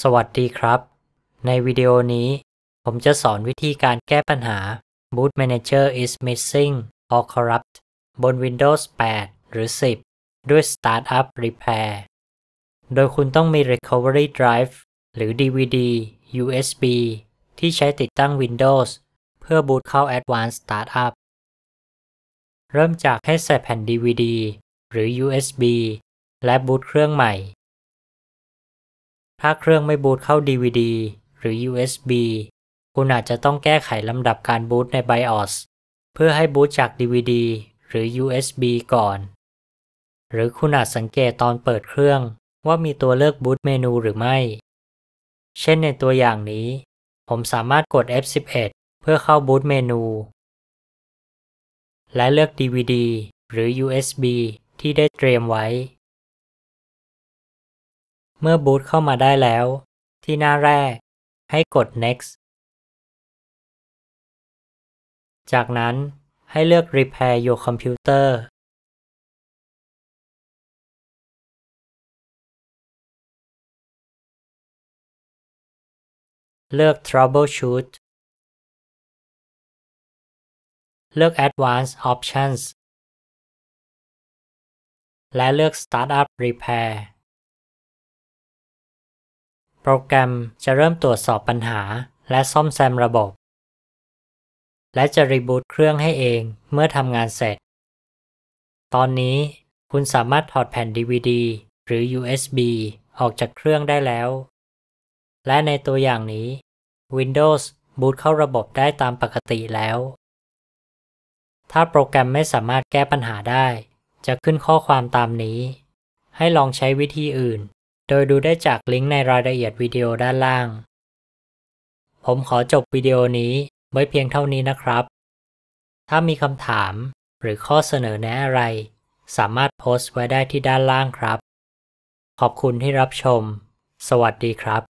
สวัสดีครับ ในวิดีโอนี้ ผมจะสอนวิธีการแก้ปัญหา Boot Manager is missing or corrupt บน Windows 8 หรือ 10 ด้วย Startup Repair โดยคุณต้องมี Recovery Drive หรือ DVD USB ที่ใช้ติดตั้ง Windows เพื่อบูตเข้า Advanced Startup เริ่มจากให้ใส่แผ่น DVD หรือ USB และบูตเครื่องใหม่ถ้าเครื่องไม่บูตเข้า DVD หรือ USB คุณอาจจะต้องแก้ไขลำดับการบูตใน BIOS เพื่อให้บูตจาก DVD หรือ USB ก่อน หรือคุณอาจสังเกตตอนเปิดเครื่องว่ามีตัวเลือกบูตเมนูหรือไม่ เช่นในตัวอย่างนี้ ผมสามารถกด F11 เพื่อเข้าบูตเมนู และเลือก DVD หรือ USB ที่ได้เตรียมไว้เมื่อบูตเข้ามาได้แล้ว ที่หน้าแรกให้กด next จากนั้นให้เลือก repair your computer เลือก troubleshoot เลือก advanced options และเลือก startup repair รแกรมจะเริ่มตรวจสอบปัญหาและซ่อมแซมระบบ และจะรีบูตเครื่องให้เองเมื่อทำงานเสร็จ ตอนนี้คุณสามารถถอดแผ่น DVD หรือ USB ออกจากเครื่องได้แล้ว และในตัวอย่างนี้ Windows บูตเข้าระบบได้ตามปกติแล้ว ถ้าโปรแกรมไม่สามารถแก้ปัญหาได้ จะขึ้นข้อความตามนี้ ให้ลองใช้วิธีอื่นโดยดูได้จากลิงก์ในรายละเอียดวิดีโอด้านล่าง ผมขอจบวิดีโอนี้ไว้เพียงเท่านี้นะครับ ถ้ามีคำถามหรือข้อเสนอแนะอะไร สามารถโพสต์ไว้ได้ที่ด้านล่างครับ ขอบคุณที่รับชม สวัสดีครับ